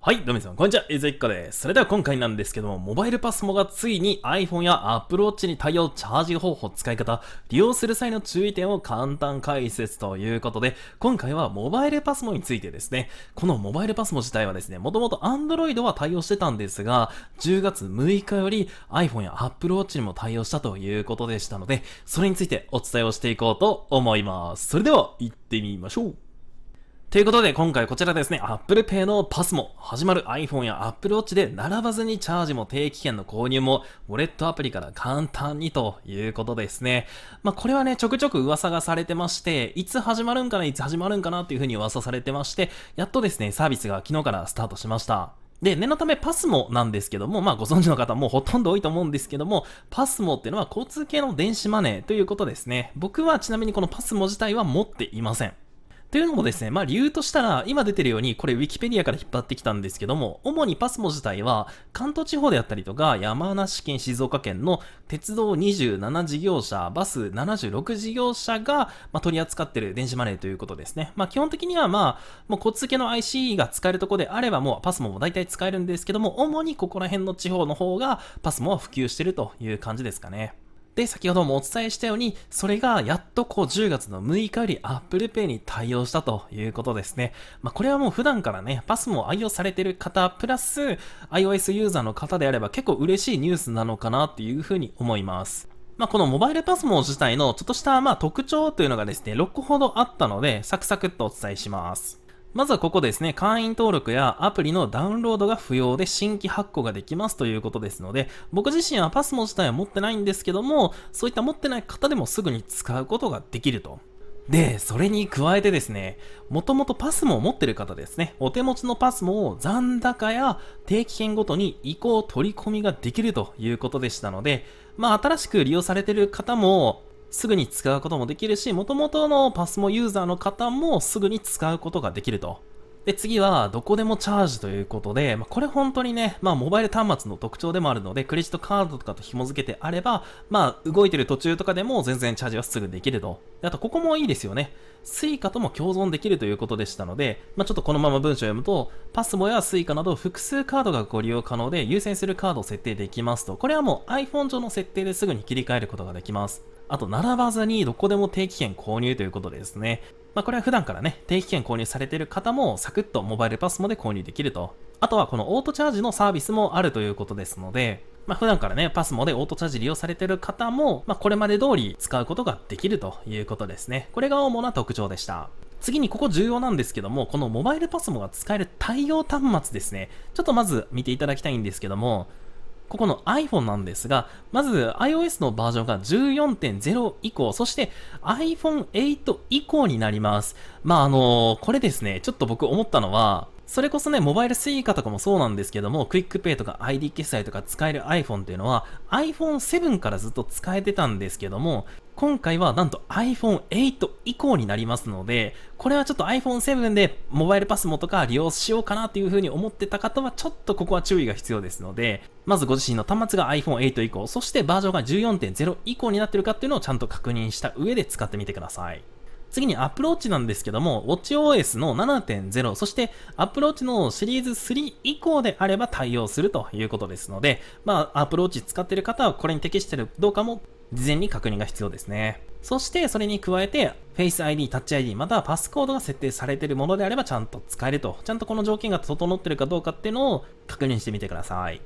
はい、どうも皆さん、こんにちは。えずいっかです。それでは今回なんですけども、モバイルパスモがついに iPhone や Apple Watch に対応チャージ方法、使い方、利用する際の注意点を簡単解説ということで、今回はモバイルパスモについてですね、このモバイルパスモ自体はですね、もともと Android は対応してたんですが、10月6日より iPhone や Apple Watch にも対応したということでしたので、それについてお伝えをしていこうと思います。それでは、行ってみましょう。ということで今回こちらですね、Apple Pay のパスも始まる iPhone や Apple Watch で並ばずにチャージも定期券の購入もウォレットアプリから簡単にということですね。まあこれはね、ちょくちょく噂がされてまして、いつ始まるんかな、いつ始まるんかなっていうふうに噂されてまして、やっとですね、サービスが昨日からスタートしました。で、念のためパスモなんですけども、まあご存知の方もほとんど多いと思うんですけども、パスモっていうのは交通系の電子マネーということですね。僕はちなみにこのパスモ自体は持っていません。というのもですね、まあ理由としたら、今出てるように、これウィキペディアから引っ張ってきたんですけども、主にパスモ自体は、関東地方であったりとか、山梨県、静岡県の鉄道27事業者、バス76事業者が、まあ、取り扱ってる電子マネーということですね。まあ基本的にはまあ、もう交通系の IC が使えるとこであれば、もうパスモも大体使えるんですけども、主にここら辺の地方の方が、パスモは普及してるという感じですかね。で、先ほどもお伝えしたように、それがやっとこう10月の6日より Apple Pay に対応したということですね。まあ、これはもう普段からね、パスも愛用されてる方、プラス iOS ユーザーの方であれば結構嬉しいニュースなのかなっていうふうに思います。まあ、このモバイルパスモ自体のちょっとしたまあ特徴というのがですね、6個ほどあったので、サクサクっとお伝えします。まずはここですね、会員登録やアプリのダウンロードが不要で新規発行ができますということですので、僕自身はパスモ自体は持ってないんですけども、そういった持ってない方でもすぐに使うことができると。で、それに加えてですね、もともとパスモを持ってる方ですね、お手持ちのパスモを残高や定期券ごとに移行取り込みができるということでしたので、まあ新しく利用されてる方も、すぐに使うこともできるし、元々のパスモユーザーの方もすぐに使うことができると。で、次は、どこでもチャージということで、まあ、これ本当にね、まあ、モバイル端末の特徴でもあるので、クレジットカードとかと紐付けてあれば、まあ、動いてる途中とかでも全然チャージはすぐできると。あと、ここもいいですよね。Suica とも共存できるということでしたので、まあ、ちょっとこのまま文章を読むと、PASMO や Suica など複数カードがご利用可能で、優先するカードを設定できますと。これはもう iPhone 上の設定ですぐに切り替えることができます。あと、並ばずにどこでも定期券購入ということですね。まあ、これは普段からね、定期券購入されている方もサクッとモバイル p a s m で購入できると。あとはこのオートチャージのサービスもあるということですので、まあ、普段からね、pasmo でオートチャージ利用されている方も、まあ、これまで通り使うことができるということですね。これが主な特徴でした。次にここ重要なんですけども、このモバイル pasmo が使える対応端末ですね。ちょっとまず見ていただきたいんですけども、ここの iPhone なんですが、まず iOS のバージョンが14.0以降、そして iPhone8 以降になります。まあ、あのー、これですね、ちょっと僕思ったのは、それこそね、モバイルス u i とかもそうなんですけども、クイックペイとか ID 決済とか使える iPhone っていうのは、iPhone7 からずっと使えてたんですけども、今回はなんと iPhone8 以降になりますので、これはちょっと iPhone7 でモバイルパスモとか利用しようかなというふうに思ってた方はちょっとここは注意が必要ですので、まずご自身の端末が iPhone8 以降、そしてバージョンが14.0以降になってるかっていうのをちゃんと確認した上で使ってみてください。次に Apple Watch なんですけども、WatchOS の7.0、そして Apple Watch のシリーズ3以降であれば対応するということですので、まあ、Apple Watch 使ってる方はこれに適してるどうかも事前に確認が必要ですね。そして、それに加えて、Face ID、Touch ID、またはパスコードが設定されているものであればちゃんと使えると、ちゃんとこの条件が整ってるかどうかっていうのを確認してみてください。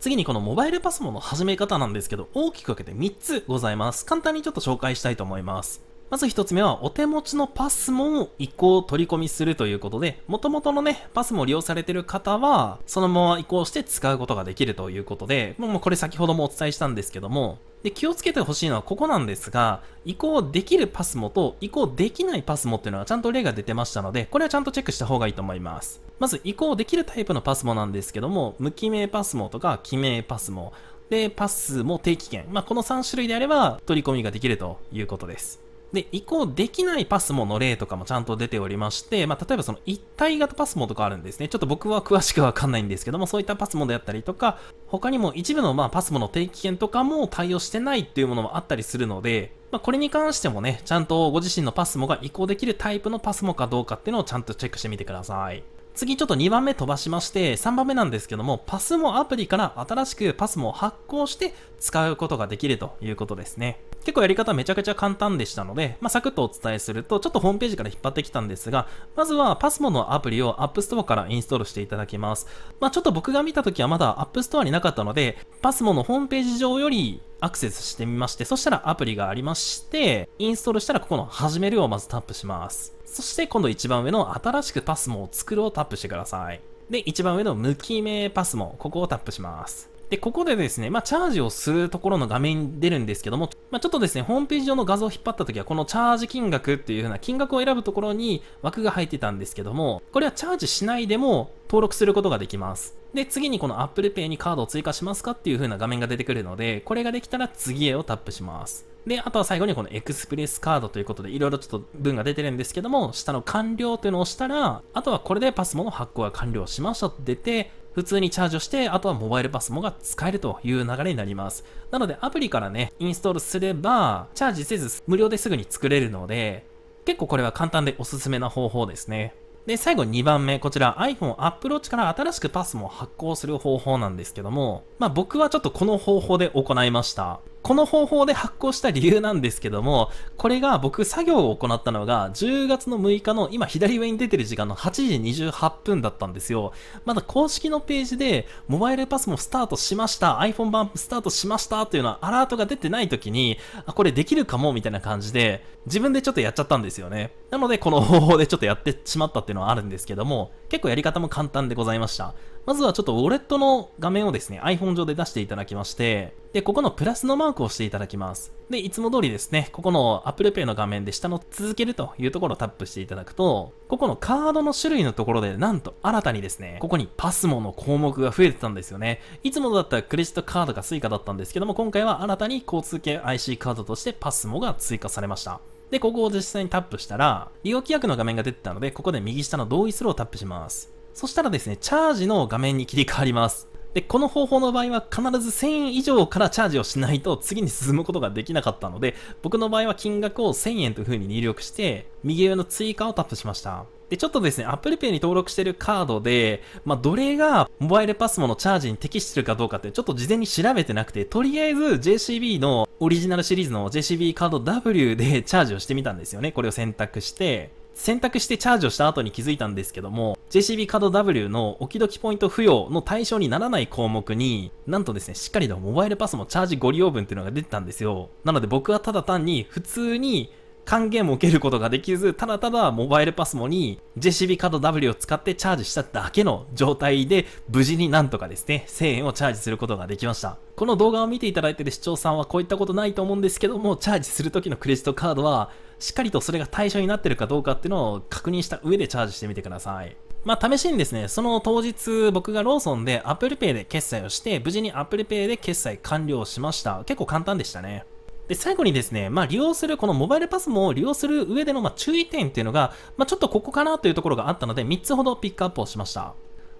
次にこのモバイルパスモの始め方なんですけど、大きく分けて3つございます。簡単にちょっと紹介したいと思います。まず一つ目は、お手持ちのパスモを移行取り込みするということで、元々のね、パスモを利用されている方は、そのまま移行して使うことができるということで、もうこれ先ほどもお伝えしたんですけども、で、気をつけてほしいのはここなんですが、移行できるパスモと移行できないパスモっていうのはちゃんと例が出てましたので、これはちゃんとチェックした方がいいと思います。まず移行できるタイプのパスもなんですけども、無記名パスモとか記名パスモで、パスも定期券。まあ、この3種類であれば取り込みができるということです。で、移行できないパスモの例とかもちゃんと出ておりまして、まあ、例えばその一体型パスモとかあるんですね。ちょっと僕は詳しくわかんないんですけども、そういったパスモであったりとか、他にも一部のまあパスモの定期券とかも対応してないっていうものもあったりするので、まあ、これに関してもね、ちゃんとご自身のパスモが移行できるタイプのパスモかどうかっていうのをちゃんとチェックしてみてください。次ちょっと2番目飛ばしまして、3番目なんですけども、パス o アプリから新しくパスを発行して使うことができるということですね。結構やり方めちゃくちゃ簡単でしたので、まあ、サクッとお伝えすると、ちょっとホームページから引っ張ってきたんですが、まずは PASMO のアプリを App Store からインストールしていただきます。まあ、ちょっと僕が見た時はまだ App Store になかったので、PASMO のホームページ上よりアクセスしてみまして、そしたらアプリがありまして、インストールしたらここの始めるをまずタップします。そして今度一番上の新しくパスモを作るをタップしてください。で、一番上の無記名パスモ、ここをタップします。で、ここでですね、まあ、チャージをするところの画面に出るんですけども、まあ、ちょっとですね、ホームページ上の画像を引っ張った時は、このチャージ金額っていう風な金額を選ぶところに枠が入ってたんですけども、これはチャージしないでも登録することができます。で、次にこの Apple Pay にカードを追加しますかっていう風な画面が出てくるので、これができたら次へをタップします。で、あとは最後にこのエクスプレスカードということで、いろいろちょっと文が出てるんですけども、下の完了というのを押したら、あとはこれでパスモの発行が完了しましたって出て、普通にチャージをして、あとはモバイルパスモが使えるという流れになります。なので、アプリからね、インストールするすれば、チャージせず無料ですぐに作れるので、結構これは簡単でおすすめな方法ですね。で、最後2番目、こちら iPhone Apple Watch から新しくパスも発行する方法なんですけども、まあ僕はちょっとこの方法で行いました。この方法で発行した理由なんですけども、これが僕作業を行ったのが10月の6日の今左上に出てる時間の8時28分だったんですよ。まだ公式のページでモバイルパスもスタートしました、iPhone 版スタートしましたというのはアラートが出てない時に、あ、これできるかもみたいな感じで自分でちょっとやっちゃったんですよね。なのでこの方法でちょっとやってしまったっていうのはあるんですけども、結構やり方も簡単でございました。まずはちょっとウォレットの画面をですね、iPhone 上で出していただきまして、で、ここのプラスのマークを押していただきます。で、いつも通りですね、ここの Apple Pay の画面で下の続けるというところをタップしていただくと、ここのカードの種類のところで、なんと新たにですね、ここにパスモの項目が増えてたんですよね。いつもだったらクレジットカードか Suica だったんですけども、今回は新たに交通系 IC カードとしてパスモが追加されました。で、ここを実際にタップしたら、利用規約の画面が出てたので、ここで右下の同意するをタップします。そしたらですね、チャージの画面に切り替わります。で、この方法の場合は必ず1000円以上からチャージをしないと次に進むことができなかったので、僕の場合は金額を1000円という風に入力して、右上の追加をタップしました。で、ちょっとですね、Apple Pay に登録してるカードで、まあ、どれがモバイルパスモのチャージに適してるかどうかって、ちょっと事前に調べてなくて、とりあえず JCB のオリジナルシリーズの JCB カード W でチャージをしてみたんですよね。これを選択して。選択してチャージをした後に気づいたんですけども、JCB カード W の置き時ポイント付与の対象にならない項目に、なんとですね、しっかりとモバイルパスもチャージご利用分っていうのが出てたんですよ。なので僕はただ単に普通に還元も受けることができず、ただただモバイルパスモに JCB カード W を使ってチャージしただけの状態で、無事になんとかですね、1000円をチャージすることができました。この動画を見ていただいている視聴さんはこういったことないと思うんですけども、チャージするときのクレジットカードは、しっかりとそれが対象になってるかどうかっていうのを確認した上でチャージしてみてください。まあ、試しにですね、その当日僕がローソンで Apple Pay で決済をして、無事に Apple Pay で決済完了しました。結構簡単でしたね。で、最後にですね、まあ、利用する、このモバイルパスも利用する上での、ま注意点っていうのが、まあ、ちょっとここかなというところがあったので、3つほどピックアップをしました。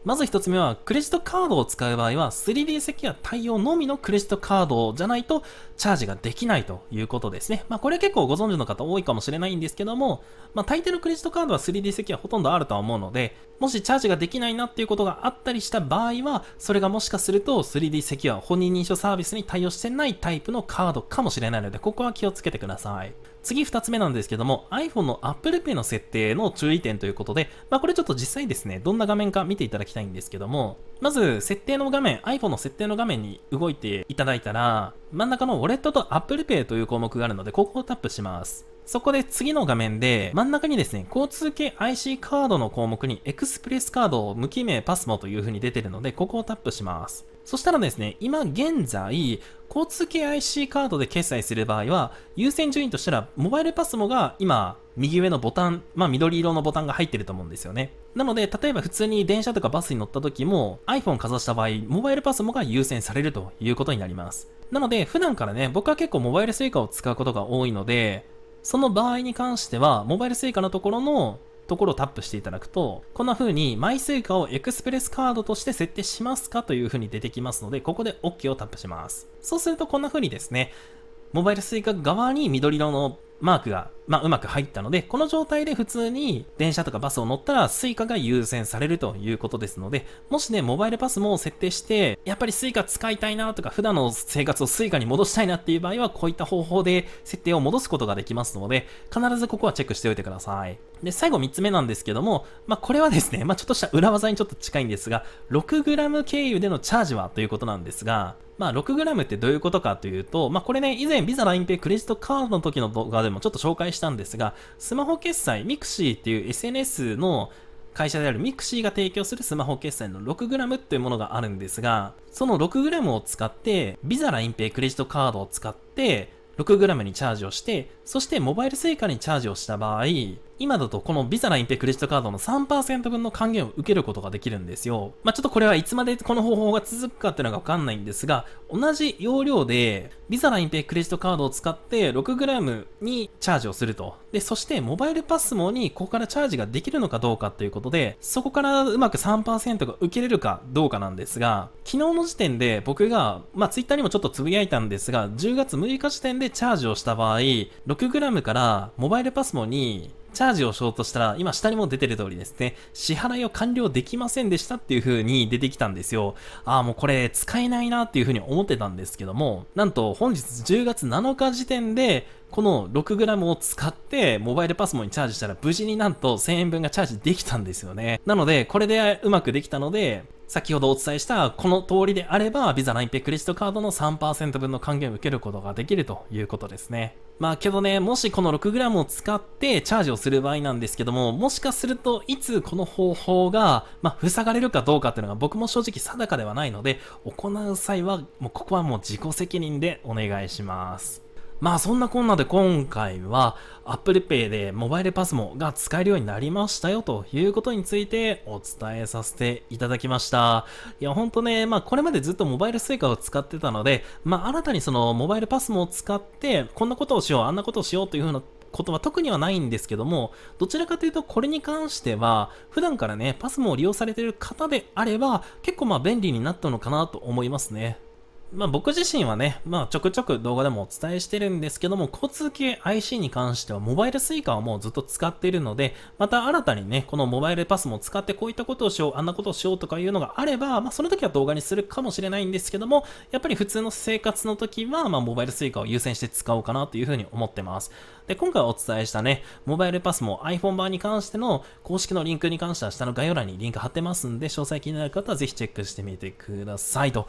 まず1つ目は、クレジットカードを使う場合は、3D セキュア対応のみのクレジットカードじゃないと、チャージができないということですね。まあ、これ結構ご存知の方多いかもしれないんですけども、まあ、大抵のクレジットカードは 3D セキュアほとんどあるとは思うので、もしチャージができないなっていうことがあったりした場合は、それがもしかすると 3D セキュア本人認証サービスに対応してないタイプのカードかもしれないので、ここは気をつけてください。次2つ目なんですけども iPhone の Apple Pay の設定の注意点ということで、まあ、これちょっと実際ですね、どんな画面か見ていただきたいんですけども、まず設定の画面、iPhone の設定の画面に動いていただいたら、真ん中のウォレットと Apple Pay という項目があるので、ここをタップします。そこで次の画面で、真ん中にですね、交通系 IC カードの項目にエクスプレスカード、を無記名パスモという風に出てるので、ここをタップします。そしたらですね、今現在、交通系 IC カードで決済する場合は、優先順位としたら、モバイルパスもが今、右上のボタン、まあ緑色のボタンが入ってると思うんですよね。なので、例えば普通に電車とかバスに乗った時も iPhone かざした場合、モバイルパスもが優先されるということになります。なので、普段からね、僕は結構モバイル suica を使うことが多いので、その場合に関しては、モバイル suica のところのところをタップしていただくと、こんな風にマイスイカをエクスプレスカードとして設定しますかという風に出てきますので、ここで OK をタップします。そうするとこんな風にですね、モバイルスイカ側に緑色のマークが、まあ、うまく入ったので、この状態で普通に電車とかバスを乗ったら Suica が優先されるということですので、もしね、モバイルパスも設定して、やっぱり Suica 使いたいなとか、普段の生活を Suica に戻したいなっていう場合は、こういった方法で設定を戻すことができますので、必ずここはチェックしておいてください。で、最後3つ目なんですけども、まあ、これはですね、まあ、ちょっとした裏技にちょっと近いんですが、6g 経由でのチャージはということなんですが、まあ、6g ってどういうことかというと、まあ、これね、以前 Visa l i n e p y クレジットカードの時の動画ででもちょっと紹介したんですが、スマホ決済、ミクシーっていう SNS の会社であるミクシーが提供するスマホ決済の 6g っていうものがあるんですが、その 6g を使って、ビザラインペイクレジットカードを使って、6g にチャージをして、そしてモバイル suica にチャージをした場合、今だとこの Visa ラインペイクレジットカードの3%分の還元を受けることができるんですよ。まあ、ちょっとこれはいつまでこの方法が続くかっていうのがわかんないんですが、同じ要領で Visa ラインペイクレジットカードを使って 6g にチャージをすると。で、そしてモバイルパスモにここからチャージができるのかどうかということで、そこからうまく3%が受けれるかどうかなんですが、昨日の時点で僕が、まあ、Twitter にもちょっとつぶやいたんですが、10月6日時点でチャージをした場合、6g からモバイルパスモにチャージをしようとしたら、今下にも出てる通りですね、支払いを完了できませんでしたっていう風に出てきたんですよ。ああ、もうこれ使えないなっていう風に思ってたんですけども、なんと本日10月7日時点で、この 6g を使って、モバイルパスモにチャージしたら、無事になんと1000円分がチャージできたんですよね。なので、これでうまくできたので、先ほどお伝えしたこの通りであれば、Visa、l i n クレジットカードの3%分の還元を受けることができるということですね。まあけどね、もしこの 6g を使ってチャージをする場合なんですけども、もしかするといつこの方法が、まあ、塞がれるかどうかっていうのが僕も正直定かではないので、行う際は、もうここはもう自己責任でお願いします。まあそんなこんなで今回は Apple Pay でモバイル pasmo が使えるようになりましたよということについてお伝えさせていただきました。いやほんとね、まあこれまでずっとモバイル suica を使ってたので、まあ新たにそのモバイル pasmo を使ってこんなことをしよう、あんなことをしようというふうなことは特にはないんですけども、どちらかというとこれに関しては、普段からね、pasmo を利用されている方であれば、結構まあ便利になったのかなと思いますね。まあ、僕自身はね、まあ、ちょくちょく動画でもお伝えしてるんですけども、交通系 IC に関してはモバイル suica はもうずっと使っているので、また新たにね、このモバイルパスも使ってこういったことをしよう、あんなことをしようとかいうのがあれば、まあ、その時は動画にするかもしれないんですけども、やっぱり普通の生活の時は、まあ、モバイル suica を優先して使おうかなというふうに思ってます。で、今回お伝えしたね、モバイルパスも iPhone 版に関しての公式のリンクに関しては下の概要欄にリンク貼ってますんで、詳細気になる方はぜひチェックしてみてくださいと。